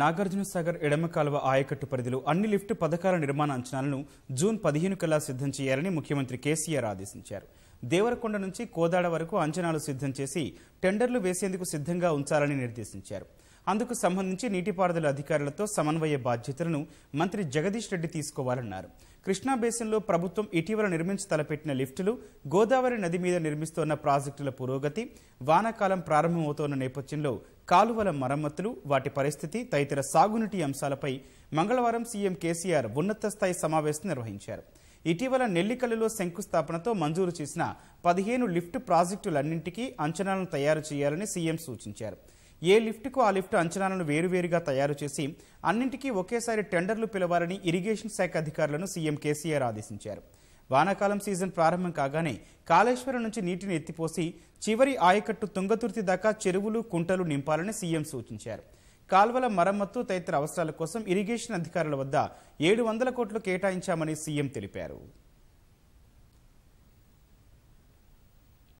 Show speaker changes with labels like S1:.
S1: నాగార్జునసాగర్ ఎడమ కాలువ ఆయకట్టు పరిధిలో అన్ని లిఫ్ట్ పథకాల నిర్మాణ అంచనాలను జూన్ పదిహేను కల్లా సిద్ధం చేయాలని ముఖ్యమంత్రి కేసీఆర్ ఆదేశించారు దేవరకొండ నుంచి కోదాడ వరకు అంచనాలు సిద్ధం చేసి టెండర్లు వేసేందుకు సిద్ధంగా ఉంచాలని నిర్దేశించారు అందుకు సంబంధించి నీటిపారుదల అధికారులతో సమన్వయ బాధ్యతలను మంత్రి జగదీష్ రెడ్డి తీసుకోవాలన్నారు కృష్ణా బేసిన్లో ప్రభుత్వం ఇటీవల నిర్మించి తలపెట్టిన లిఫ్టులు గోదావరి నది మీద నిర్మిస్తోన్న ప్రాజెక్టుల పురోగతి వానాకాలం ప్రారంభమవుతోన్న నేపథ్యంలో కాలువల మరమ్మతులు వాటి పరిస్థితి తదితర సాగునీటి అంశాలపై మంగళవారం సీఎం కేసీఆర్ ఉన్నత స్థాయి సమావేశం నిర్వహించారు ఇటీవల నెల్లికల్లులో శంకుస్థాపనతో మంజూరు చేసిన పదిహేను లిఫ్ట్ ప్రాజెక్టులన్నింటికీ అంచనాలను తయారు చేయాలని సీఎం సూచించారు ఏ లిఫ్ట్కు ఆ లిఫ్ట్ అంచనాలను వేరువేరుగా తయారు చేసి అన్నింటికీ ఒకేసారి టెండర్లు పిలవాలని ఇరిగేషన్ శాఖ అధికారులను సీఎం కేసీఆర్ ఆదేశించారు వానాకాలం సీజన్ ప్రారంభం కాగానే కాళేశ్వరం నుంచి నీటిని ఎత్తిపోసి చివరి ఆయకట్టు తుంగతుర్తి దాకా చెరువులు కుంటలు నింపాలని సీఎం సూచించారు కాల్వల మరమ్మత్తు తదితర అవసరాల కోసం ఇరిగేషన్ అధికారుల వద్ద ఏడు వందల కోట్లు కేటాయించామని సీఎం తెలిపారు